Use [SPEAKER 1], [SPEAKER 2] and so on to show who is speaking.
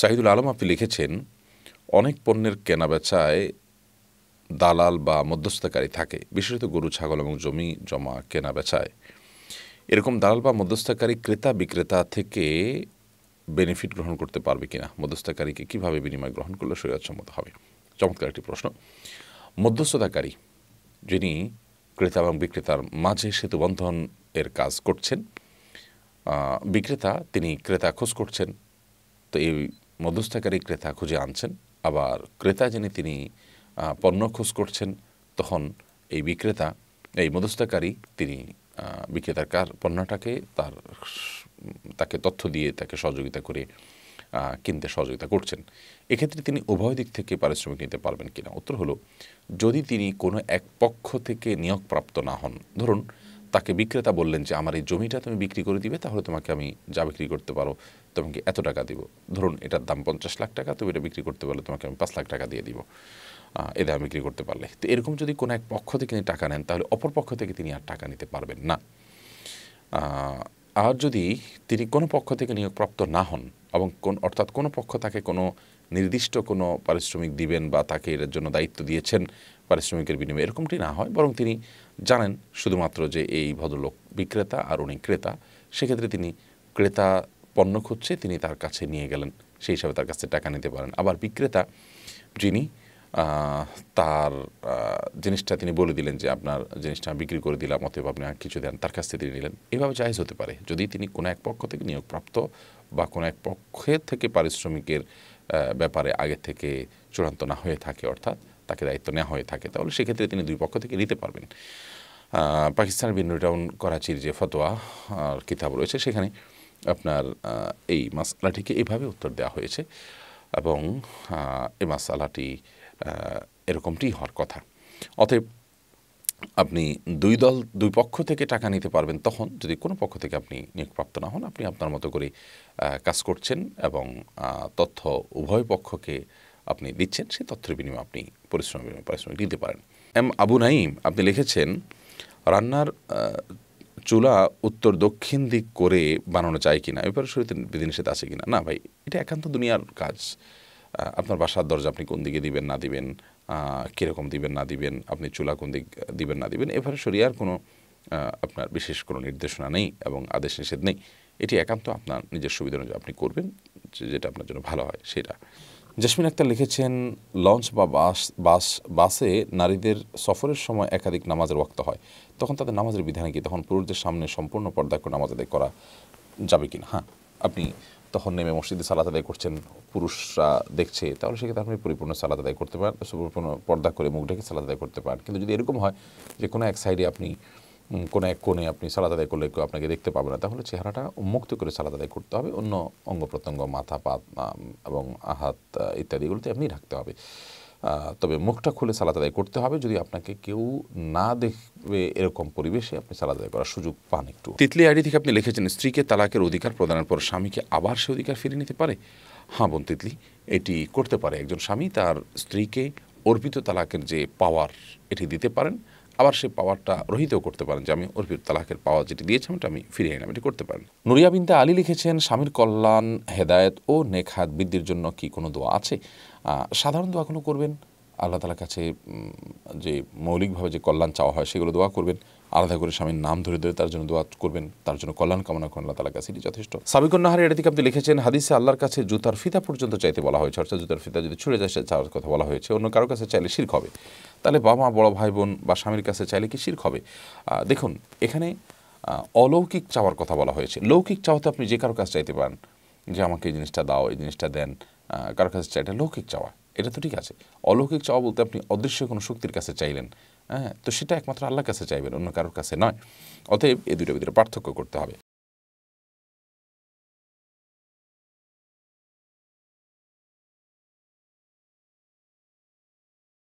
[SPEAKER 1] সাহিদুল আলম আপনি লিখেছেন অনেক পণ্যের কেনাবেচায় দালাল বা মধ্যস্থকারী থাকে বিশেষত গরু ছাগল এবং জমি জমা কেনাবেচায় এরকম দালাল বা মধ্যস্থকারী ক্রেতা বিক্রেতা থেকে বেনিফিট গ্রহণ করতে পারবে কিনা মধ্যস্থকারীকে কিভাবে বিনিময় গ্রহণ করলে সৈয়াদসম্মত হবে চমৎকার একটি প্রশ্ন মধ্যস্থতাকারী যিনি ক্রেতা এবং বিক্রেতার মাঝে সেতুবন্ধন এর কাজ করছেন বিক্রেতা তিনি ক্রেতা খোঁজ করছেন তো এই মধ্যস্থাকারী ক্রেতা খুঁজে আনছেন আবার ক্রেতা যিনি তিনি পণ্য খোঁজ করছেন তখন এই বিক্রেতা এই মধ্যস্থকারী তিনি বিক্রেতার কার পণ্যটাকে তার তাকে তথ্য দিয়ে তাকে সহযোগিতা করে কিনতে সহযোগিতা করছেন এক্ষেত্রে তিনি উভয় দিক থেকে পারিশ্রমিক নিতে পারবেন কিনা উত্তর হলো যদি তিনি কোনো এক পক্ষ থেকে নিয়োগপ্রাপ্ত না হন ধরুন তাকে বিক্রেতা বললেন যে আমার এই জমিটা তুমি বিক্রি করে দিবে তাহলে তোমাকে আমি যা বিক্রি করতে পারো তোমাকে এত টাকা দিব ধরুন এটার দাম পঞ্চাশ লাখ টাকা তুমি এটা বিক্রি করতে পারলে তোমাকে আমি পাঁচ লাখ টাকা দিয়ে দিব এ দাম বিক্রি করতে পারলে তো এরকম যদি কোনো এক পক্ষ থেকে তিনি টাকা নেন তাহলে অপর পক্ষ থেকে তিনি আর টাকা নিতে পারবেন না আর যদি তিনি কোনো পক্ষ থেকে নিয়োগপ্রাপ্ত না হন এবং কোন অর্থাৎ কোনো পক্ষ তাকে কোনো নির্দিষ্ট কোনো পারিশ্রমিক দিবেন বা তাকে এর জন্য দায়িত্ব দিয়েছেন পারিশ্রমিকের বিনিময়ে এরকমটি না হয় বরং তিনি জানেন শুধুমাত্র যে এই ভদ্রলোক বিক্রেতা আর উনি ক্রেতা সেক্ষেত্রে তিনি ক্রেতা পণ্য খুঁজছে তিনি তার কাছে নিয়ে গেলেন সেই হিসাবে তার কাছে টাকা নিতে পারেন আবার বিক্রেতা যিনি তার জিনিসটা তিনি বলে দিলেন যে আপনার জিনিসটা বিক্রি করে দিলাম অথবা আপনি কিছু দেন তার কাছ থেকে তিনি নিলেন এভাবে চাইজ হতে পারে যদি তিনি কোনো এক পক্ষ থেকে নিয়োগপ্রাপ্ত বা কোনো এক পক্ষের থেকে পারিশ্রমিকের ব্যাপারে আগে থেকে চূড়ান্ত না হয়ে থাকে অর্থাৎ তাকে দায়িত্ব নেওয়া হয়ে থাকে তাহলে সেক্ষেত্রে তিনি দুই পক্ষ থেকে নিতে পারবেন পাকিস্তানের বিন টাউন করাচির যে ফতোয়া আর কিতাব রয়েছে সেখানে আপনার এই মাসালাটিকে এইভাবে উত্তর দেওয়া হয়েছে এবং এই মাসালাটি এরকমটি হওয়ার কথা অতএব আপনি দুই দল দুই পক্ষ থেকে টাকা নিতে পারবেন তখন যদি কোনো পক্ষ থেকে আপনি নিয়োগপ্রাপ্ত না হন আপনি আপনার মতো করে কাজ করছেন এবং তথ্য উভয় পক্ষকে আপনি দিচ্ছেন সেই তথ্যের বিনিময়ে আপনি পরিশ্রম বিনিময় পারিশ্রমিক দিতে পারেন এম আবু নাইম আপনি লিখেছেন রান্নার চুলা উত্তর দক্ষিণ দিক করে বানানো যায় কিনা এ ব্যাপারে শরীর বিধিনিষেধ আছে কিনা না ভাই এটা একান্ত দুনিয়ার কাজ আপনার বাসার দরজা আপনি কোন দিকে দিবেন না দিবেন কীরকম দিবেন না দিবেন আপনি চুলা কোন দিক দিবেন না দিবেন এভাবে শরিয়ার কোনো আপনার বিশেষ কোনো নির্দেশনা নেই এবং আদেশ নিষেধ নেই এটি একান্ত আপনার নিজের সুবিধা অনুযায়ী আপনি করবেন যেটা আপনার জন্য ভালো হয় সেটা জেসমিন আক্তার লিখেছেন লঞ্চ বা বাস বাস বাসে নারীদের সফরের সময় একাধিক নামাজের ওয়াক্ত হয় তখন তাদের নামাজের বিধান কি তখন পুরুষদের সামনে সম্পূর্ণ পর্দা করে নামাজ আদায় করা যাবে কি না হ্যাঁ আপনি তখন নেমে মসজিদে সালাত আদায় করছেন পুরুষরা দেখছে তাহলে সেক্ষেত্রে আপনি পরিপূর্ণ সালাত আদায় করতে পারেন পরিপূর্ণ পর্দা করে মুখ ঢেকে সালাত আদায় করতে পারেন কিন্তু যদি এরকম হয় যে কোনো এক সাইডে আপনি কোনো এক কোণে আপনি সালাত আদায় করলে কেউ আপনাকে দেখতে পাবে না তাহলে চেহারাটা উন্মুক্ত করে সালাত আদায় করতে হবে অন্য অঙ্গ প্রত্যঙ্গ মাথা পাত এবং আহাত ইত্যাদিগুলোতে আপনি রাখতে হবে তবে মুখটা খুলে সালাদ আদায় করতে হবে যদি আপনাকে কেউ না দেখবে এরকম পরিবেশে আপনি সালাদ আদায় করার সুযোগ পান একটু তিতলি আইডি থেকে আপনি লিখেছেন স্ত্রীকে তালাকের অধিকার প্রদানের পর স্বামীকে আবার সে অধিকার ফিরিয়ে নিতে পারে হ্যাঁ বোন তিতলি এটি করতে পারে একজন স্বামী তার স্ত্রীকে অর্পিত তালাকের যে পাওয়ার এটি দিতে পারেন আবার সেই পাওয়ারটা রহিত করতে পারেন যে আমি অর্পিত তালাকের পাওয়ার যেটি দিয়েছিলাম আমি আমি ফিরিয়ে এলাম এটি করতে পারেন নুরিয়া বিনতে আলী লিখেছেন স্বামীর কল্যাণ হেদায়ত ও নেখাত বৃদ্ধির জন্য কি কোনো দোয়া আছে সাধারণ দোয়া কোনো করবেন আল্লাহ তালার কাছে যে মৌলিকভাবে যে কল্যাণ চাওয়া হয় সেগুলো দোয়া করবেন আলাদা করে স্বামীর নাম ধরে ধরে তার জন্য দোয়া করবেন তার জন্য কল্যাণ কামনা করেন আল্লাহ তালা কাছে এটি যথেষ্ট সাবিকুন নাহারি এটি আপনি লিখেছেন হাদিসে আল্লাহর কাছে জুতার ফিতা পর্যন্ত চাইতে বলা হয়েছে অর্থাৎ জুতার ফিতা যদি ছুড়ে যায় সে চাওয়ার কথা বলা হয়েছে অন্য কারো কাছে চাইলে শির্ক হবে তাহলে বাবা বড় ভাই বোন বা স্বামীর কাছে চাইলে কি শির্ক হবে দেখুন এখানে অলৌকিক চাওয়ার কথা বলা হয়েছে লৌকিক চাওয়াতে আপনি যে কারো কাছে চাইতে পারেন যে আমাকে এই জিনিসটা দাও এই জিনিসটা দেন কারোর কাছে চাইটা লৌকিক চাওয়া এটা তো ঠিক আছে অলৌকিক চাওয়া বলতে আপনি অদৃশ্য কোনো শক্তির কাছে চাইলেন হ্যাঁ তো সেটা একমাত্র আল্লাহর কাছে চাইবেন অন্য কারোর কাছে নয় অতএব এই দুটো ভিতরে পার্থক্য করতে হবে